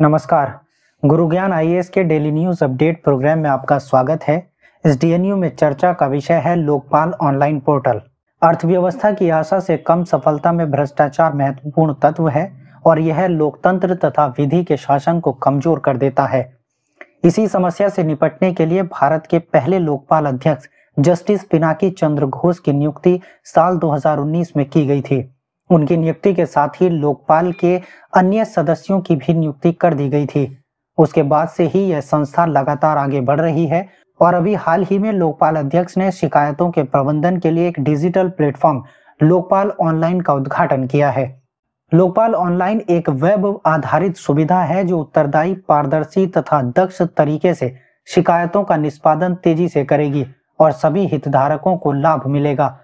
नमस्कार गुरु ज्ञान आई के डेली न्यूज अपडेट प्रोग्राम में आपका स्वागत है इस डीएनयू में चर्चा का विषय है लोकपाल ऑनलाइन पोर्टल अर्थव्यवस्था की आशा से कम सफलता में भ्रष्टाचार महत्वपूर्ण तत्व है और यह लोकतंत्र तथा विधि के शासन को कमजोर कर देता है इसी समस्या से निपटने के लिए भारत के पहले लोकपाल अध्यक्ष जस्टिस पिनाकी चंद्र घोष की नियुक्ति साल 2019 में की गई थी उनकी नियुक्ति के साथ ही लोकपाल के अन्य सदस्यों की भी नियुक्ति कर दी गई थी उसके बाद से ही यह संस्था लगातार आगे बढ़ रही है और अभी हाल ही में लोकपाल अध्यक्ष ने शिकायतों के प्रबंधन के लिए एक डिजिटल प्लेटफॉर्म लोकपाल ऑनलाइन का उद्घाटन किया है लोकपाल ऑनलाइन एक वेब आधारित सुविधा है जो उत्तरदायी पारदर्शी तथा दक्ष तरीके से शिकायतों का निष्पादन तेजी से करेगी और सभी हितधारकों को लाभ मिलेगा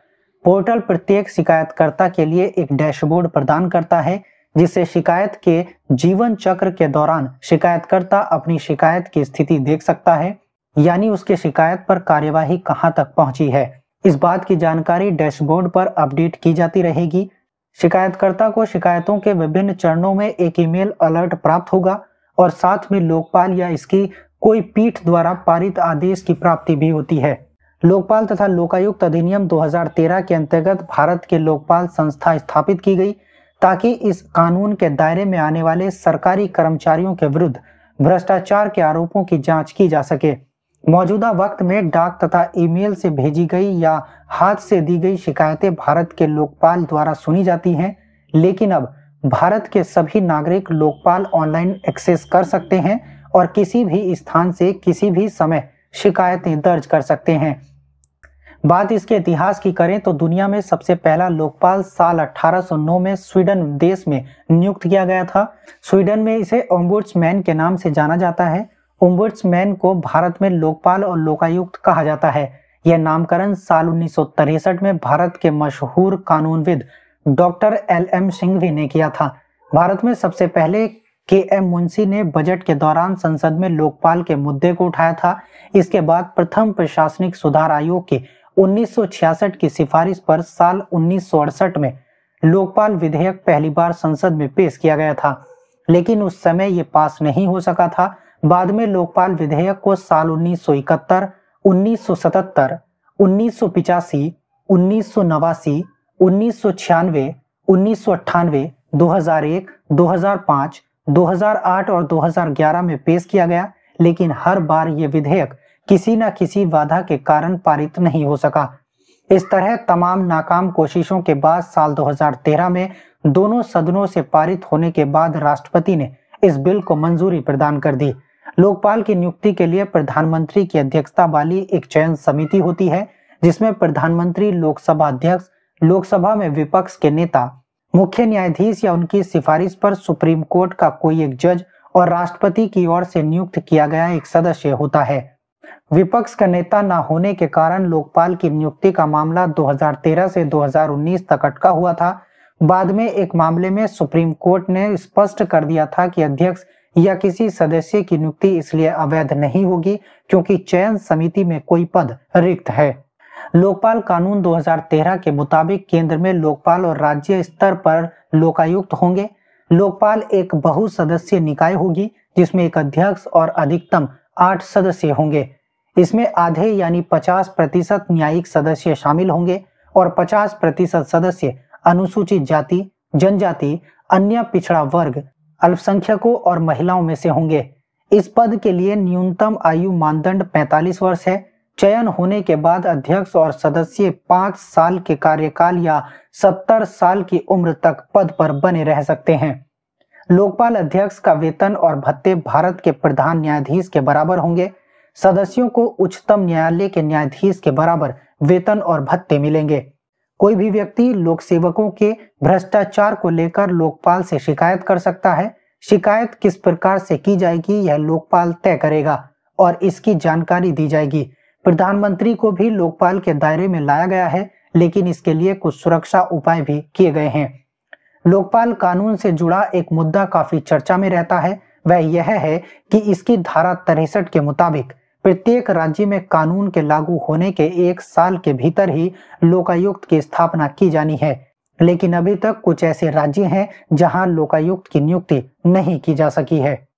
पोर्टल प्रत्येक शिकायतकर्ता के लिए एक डैशबोर्ड प्रदान करता है जिससे शिकायत के जीवन चक्र के दौरान शिकायतकर्ता अपनी शिकायत की स्थिति देख सकता है यानी उसके शिकायत पर कार्यवाही कहां तक पहुंची है इस बात की जानकारी डैशबोर्ड पर अपडेट की जाती रहेगी शिकायतकर्ता को शिकायतों के विभिन्न चरणों में एक ईमेल अलर्ट प्राप्त होगा और साथ में लोकपाल या इसकी कोई पीठ द्वारा पारित आदेश की प्राप्ति भी होती है लोकपाल तथा लोकायुक्त अधिनियम 2013 के अंतर्गत भारत के लोकपाल संस्था स्थापित की गई ताकि इस कानून के दायरे में आने वाले सरकारी कर्मचारियों के विरुद्ध भ्रष्टाचार के आरोपों की जांच की जा सके मौजूदा वक्त में डाक तथा ईमेल से भेजी गई या हाथ से दी गई शिकायतें भारत के लोकपाल द्वारा सुनी जाती हैं लेकिन अब भारत के सभी नागरिक लोकपाल ऑनलाइन एक्सेस कर सकते हैं और किसी भी स्थान से किसी भी समय शिकायतें दर्ज कर सकते हैं बात इसके इतिहास की करें तो दुनिया में सबसे पहला लोकपाल साल 1809 में स्वीडन देश में नियुक्त किया गया था स्वीडन में इसे ओम्बुड्समैन के नाम से जाना जाता है ओम्बुड्समैन को भारत में लोकपाल और लोकायुक्त कहा जाता है यह नामकरण साल उन्नीस में भारत के मशहूर कानूनविद डॉक्टर एल एम सिंघवी ने किया था भारत में सबसे पहले के एम मुंशी ने बजट के दौरान संसद में लोकपाल के मुद्दे को उठाया था इसके बाद प्रथम प्रशासनिक सुधार आयोग की 1966 की सिफारिश पर साल उन्नीस में लोकपाल विधेयक पहली बार संसद में पेश किया गया था लेकिन उस समय ये पास नहीं हो सका था बाद में लोकपाल विधेयक को साल दो हजार एक दो हजार पांच दो हजार आठ और 2011 में पेश किया गया लेकिन हर बार ये विधेयक किसी न किसी बाधा के कारण पारित नहीं हो सका इस तरह तमाम नाकाम कोशिशों के बाद साल 2013 में दोनों सदनों से पारित होने के बाद राष्ट्रपति ने इस बिल को मंजूरी प्रदान कर दी लोकपाल की नियुक्ति के लिए प्रधानमंत्री की अध्यक्षता वाली एक चयन समिति होती है जिसमें प्रधानमंत्री लोकसभा अध्यक्ष लोकसभा में विपक्ष के नेता मुख्य न्यायाधीश या उनकी सिफारिश पर सुप्रीम कोर्ट का कोई एक जज और राष्ट्रपति की ओर से नियुक्त किया गया एक सदस्य होता है विपक्ष का नेता न होने के कारण लोकपाल की नियुक्ति का मामला 2013 से 2019 तक अटका हुआ था बाद में एक मामले में सुप्रीम कोर्ट ने स्पष्ट कर दिया था कि अध्यक्ष या किसी सदस्य की नियुक्ति इसलिए अवैध नहीं होगी क्योंकि चयन समिति में कोई पद रिक्त है लोकपाल कानून 2013 के मुताबिक केंद्र में लोकपाल और राज्य स्तर पर लोकायुक्त होंगे लोकपाल एक बहुसदस्यीय निकाय होगी जिसमें एक अध्यक्ष और अधिकतम आठ सदस्य होंगे इसमें आधे यानी 50 प्रतिशत न्यायिक सदस्य शामिल होंगे और 50 प्रतिशत सदस्य अनुसूचित जाति जनजाति अन्य पिछड़ा वर्ग अल्पसंख्यकों और महिलाओं में से होंगे इस पद के लिए न्यूनतम आयु मानदंड 45 वर्ष है चयन होने के बाद अध्यक्ष और सदस्य पांच साल के कार्यकाल या सत्तर साल की उम्र तक पद पर बने रह सकते हैं लोकपाल अध्यक्ष का वेतन और भत्ते भारत के प्रधान न्यायाधीश के बराबर होंगे सदस्यों को उच्चतम न्यायालय के न्यायाधीश के बराबर वेतन और भत्ते मिलेंगे कोई भी व्यक्ति लोक सेवकों के भ्रष्टाचार को लेकर लोकपाल से शिकायत कर सकता है शिकायत किस प्रकार से की जाएगी यह लोकपाल तय करेगा और इसकी जानकारी दी जाएगी प्रधानमंत्री को भी लोकपाल के दायरे में लाया गया है लेकिन इसके लिए कुछ सुरक्षा उपाय भी किए गए हैं लोकपाल कानून से जुड़ा एक मुद्दा काफी चर्चा में रहता है वह यह है कि इसकी धारा तिरसठ के मुताबिक प्रत्येक राज्य में कानून के लागू होने के एक साल के भीतर ही लोकायुक्त की स्थापना की जानी है लेकिन अभी तक कुछ ऐसे राज्य हैं जहां लोकायुक्त की नियुक्ति नहीं की जा सकी है